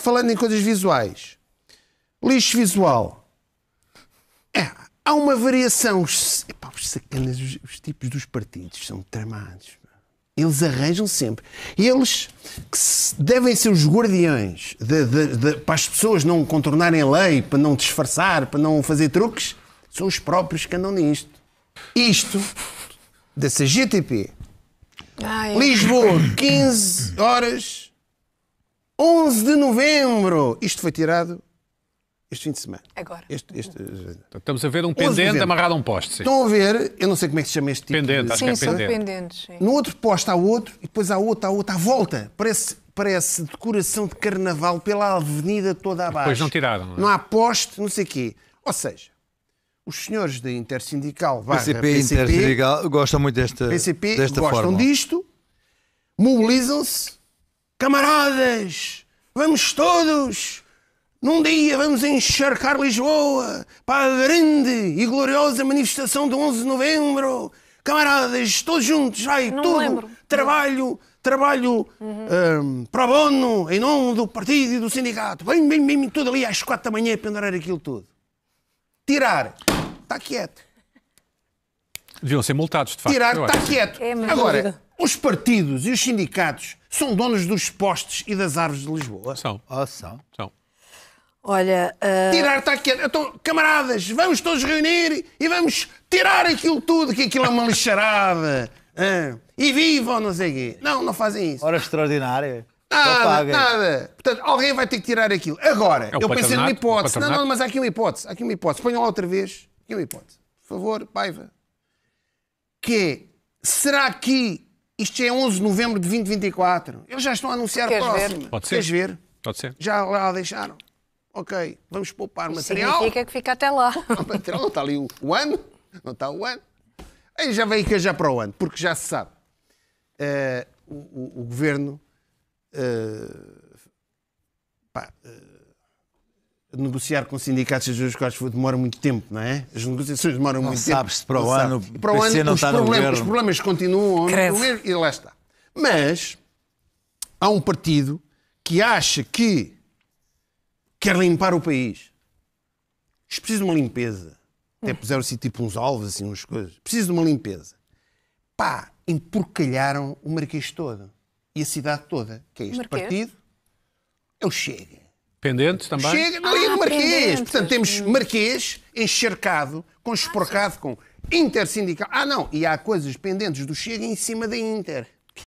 falando em coisas visuais, lixo visual. É, há uma variação. Os, epá, os sacanas, os, os, tipos dos partidos são tramados. Eles arranjam sempre. Eles que se, devem ser os guardiões de, de, de, para as pessoas não contornarem a lei, para não disfarçar, para não fazer truques, são os próprios que andam nisto. Isto, da CGTP. Ai. Lisboa, 15 horas 11 de novembro. Isto foi tirado este fim de semana. Agora. Este, este... Então, estamos a ver um pendente amarrado a um poste. Sim. Estão a ver, eu não sei como é que se chama este tipo. Pendente, de... acho sim, que é pendente. Sim. No outro poste há outro, e depois há outro, há outro, à volta. Parece, parece decoração de carnaval pela avenida toda abaixo. Pois não tiraram. Não, é? não há poste, não sei o quê. Ou seja, os senhores da Intersindical, barra, PCP, PCP Intersindical, gostam muito desta, PCP, desta gostam forma. disto, mobilizam-se camaradas, vamos todos, num dia vamos encharcar Lisboa para a grande e gloriosa manifestação do 11 de novembro. Camaradas, todos juntos, ai, Não tudo, lembro. trabalho, trabalho uhum. um, para bono, em nome do partido e do sindicato. Vem tudo ali às quatro da manhã pendurar aquilo tudo. Tirar, está quieto. Deviam ser multados, de facto. Tirar, está quieto. É Agora, dúvida. os partidos e os sindicatos são donos dos postes e das árvores de Lisboa? São. Oh, são. São. Olha. Uh... Tirar está quieto. Então, camaradas, vamos todos reunir e vamos tirar aquilo tudo, que aquilo é uma lixarada. e vivam, não sei quê. Não, não fazem isso. Hora extraordinária. Nada, nada. Portanto, alguém vai ter que tirar aquilo. Agora, é eu pensei numa é hipótese. Não, não, mas há aqui uma hipótese. Há aqui uma hipótese. Ponham outra vez. Aqui uma hipótese. Por favor, paiva que é, será que isto é 11 de novembro de 2024? Eles já estão a anunciar Queres a Ver? Pode ser. Queres ver? Pode ser. Já lá deixaram. Ok, vamos poupar Isso material. Significa que fica até lá. O material não está ali o, o ano. Não está o ano. Aí já veio que já para o ano, porque já se sabe. Uh, o, o, o, governo uh, pá, uh, negociar com sindicatos e os quais demora muito tempo, não é? As negociações demoram não muito tempo. Sabes-se para o ano, sabe. para o ano não os, está problemas, os problemas continuam é? Cresce. e lá está. Mas há um partido que acha que quer limpar o país. Isto precisa de uma limpeza. Até puseram se assim, tipo uns alvos, assim, umas coisas. Precisa de uma limpeza. Pá, empurcalharam o Marquês todo e a cidade toda, que é este Marquês? partido. eles é o Pendentes também? Chega, não ah, Marquês. Portanto, temos Marquês enxercado, com esporcado, com Inter sindical. Ah, não, e há coisas pendentes do Chega em cima da Inter.